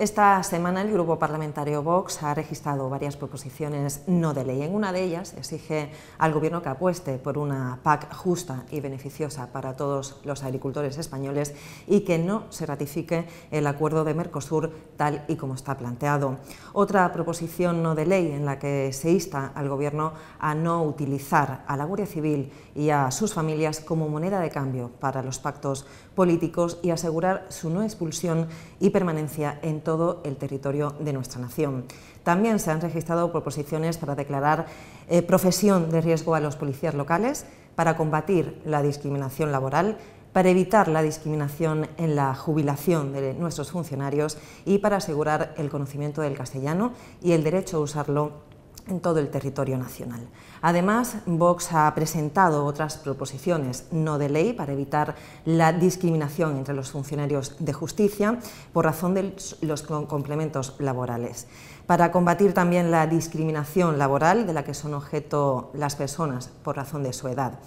Esta semana el Grupo Parlamentario Vox ha registrado varias proposiciones no de ley. En una de ellas exige al Gobierno que apueste por una PAC justa y beneficiosa para todos los agricultores españoles y que no se ratifique el acuerdo de Mercosur tal y como está planteado. Otra proposición no de ley en la que se insta al Gobierno a no utilizar a la Guardia Civil y a sus familias como moneda de cambio para los pactos políticos y asegurar su no expulsión y permanencia en todo todo el territorio de nuestra nación. También se han registrado proposiciones para declarar eh, profesión de riesgo a los policías locales, para combatir la discriminación laboral, para evitar la discriminación en la jubilación de nuestros funcionarios y para asegurar el conocimiento del castellano y el derecho a usarlo en todo el territorio nacional. Además, Vox ha presentado otras proposiciones no de ley para evitar la discriminación entre los funcionarios de justicia por razón de los complementos laborales para combatir también la discriminación laboral de la que son objeto las personas por razón de su edad.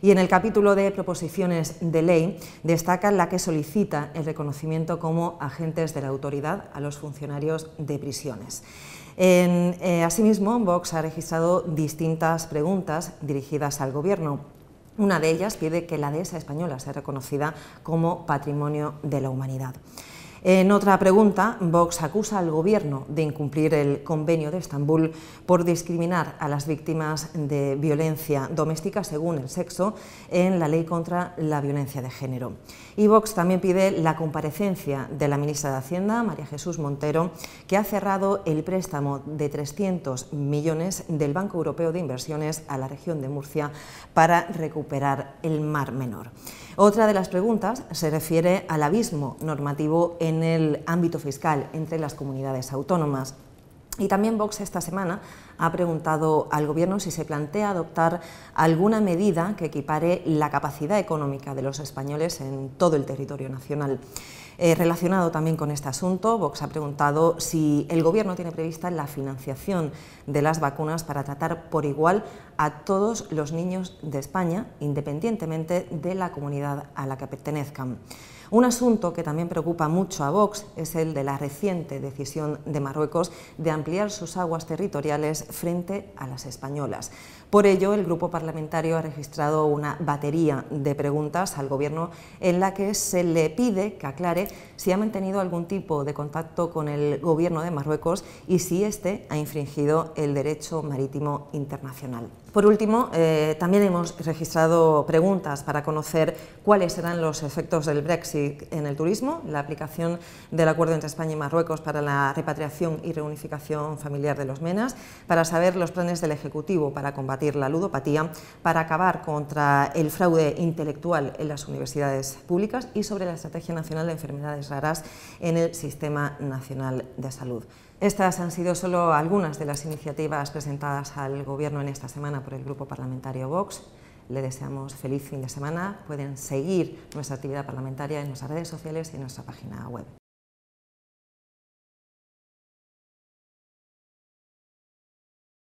Y en el capítulo de proposiciones de ley destaca la que solicita el reconocimiento como agentes de la autoridad a los funcionarios de prisiones. Eh, asimismo, Vox ha registrado distintas preguntas dirigidas al Gobierno. Una de ellas pide que la dehesa española sea reconocida como patrimonio de la humanidad. En otra pregunta, Vox acusa al Gobierno de incumplir el Convenio de Estambul por discriminar a las víctimas de violencia doméstica según el sexo en la ley contra la violencia de género. Y Vox también pide la comparecencia de la ministra de Hacienda, María Jesús Montero, que ha cerrado el préstamo de 300 millones del Banco Europeo de Inversiones a la región de Murcia para recuperar el Mar Menor. Otra de las preguntas se refiere al abismo normativo en en el ámbito fiscal entre las comunidades autónomas. Y también Vox esta semana ha preguntado al Gobierno si se plantea adoptar alguna medida que equipare la capacidad económica de los españoles en todo el territorio nacional. Eh, relacionado también con este asunto, Vox ha preguntado si el Gobierno tiene prevista la financiación de las vacunas para tratar por igual a todos los niños de España, independientemente de la comunidad a la que pertenezcan. Un asunto que también preocupa mucho a Vox es el de la reciente decisión de Marruecos de ampliar sus aguas territoriales frente a las españolas. Por ello, el grupo parlamentario ha registrado una batería de preguntas al Gobierno en la que se le pide que aclare si ha mantenido algún tipo de contacto con el Gobierno de Marruecos y si éste ha infringido el derecho marítimo internacional. Por último, eh, también hemos registrado preguntas para conocer cuáles serán los efectos del Brexit en el turismo, la aplicación del acuerdo entre España y Marruecos para la repatriación y reunificación familiar de los MENAS, para saber los planes del Ejecutivo para combatir la ludopatía, para acabar contra el fraude intelectual en las universidades públicas y sobre la Estrategia Nacional de Enfermedades Raras en el Sistema Nacional de Salud. Estas han sido solo algunas de las iniciativas presentadas al Gobierno en esta semana por el Grupo Parlamentario Vox. Le deseamos feliz fin de semana. Pueden seguir nuestra actividad parlamentaria en nuestras redes sociales y en nuestra página web.